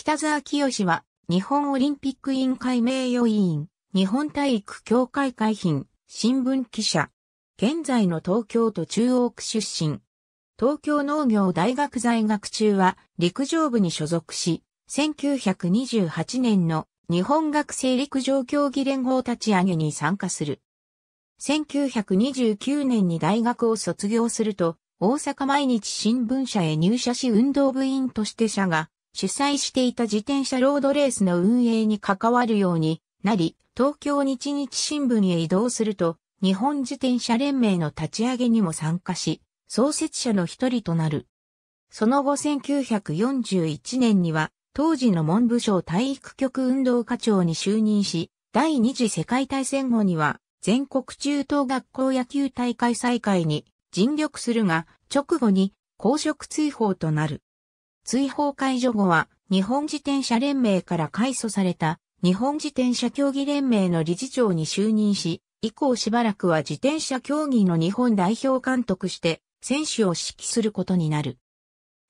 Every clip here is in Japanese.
北沢清は、日本オリンピック委員会名誉委員、日本体育協会会賓、新聞記者。現在の東京都中央区出身。東京農業大学在学中は陸上部に所属し、1928年の日本学生陸上競技連合立ち上げに参加する。1929年に大学を卒業すると、大阪毎日新聞社へ入社し運動部員として社が主催していた自転車ロードレースの運営に関わるようになり、東京日日新聞へ移動すると、日本自転車連盟の立ち上げにも参加し、創設者の一人となる。その後1941年には、当時の文部省体育局運動課長に就任し、第二次世界大戦後には、全国中等学校野球大会再開に尽力するが、直後に公職追放となる。追放解除後は、日本自転車連盟から改組された、日本自転車競技連盟の理事長に就任し、以降しばらくは自転車競技の日本代表監督して、選手を指揮することになる。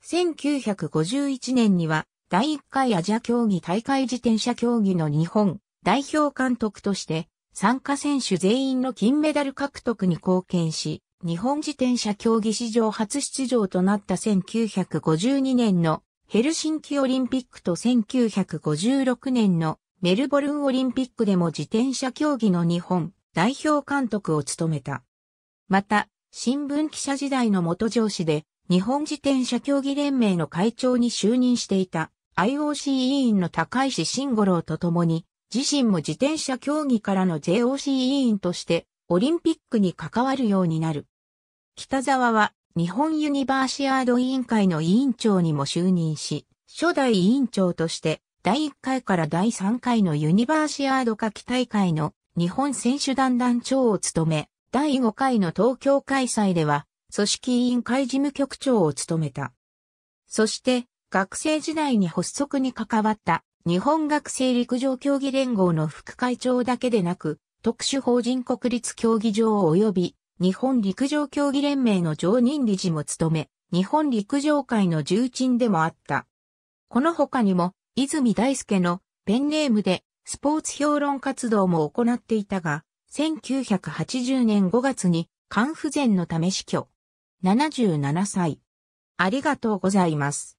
1951年には、第1回アジア競技大会自転車競技の日本代表監督として、参加選手全員の金メダル獲得に貢献し、日本自転車競技史上初出場となった1952年のヘルシンキオリンピックと1956年のメルボルンオリンピックでも自転車競技の日本代表監督を務めた。また、新聞記者時代の元上司で、日本自転車競技連盟の会長に就任していた IOC 委員の高石慎五郎と共に、自身も自転車競技からの JOC 委員としてオリンピックに関わるようになる。北沢は日本ユニバーシアード委員会の委員長にも就任し、初代委員長として第1回から第3回のユニバーシアード夏季大会の日本選手団団長を務め、第5回の東京開催では組織委員会事務局長を務めた。そして学生時代に発足に関わった日本学生陸上競技連合の副会長だけでなく、特殊法人国立競技場及び日本陸上競技連盟の常任理事も務め、日本陸上界の重鎮でもあった。この他にも、泉大輔のペンネームでスポーツ評論活動も行っていたが、1980年5月に肝不全のため死去。77歳。ありがとうございます。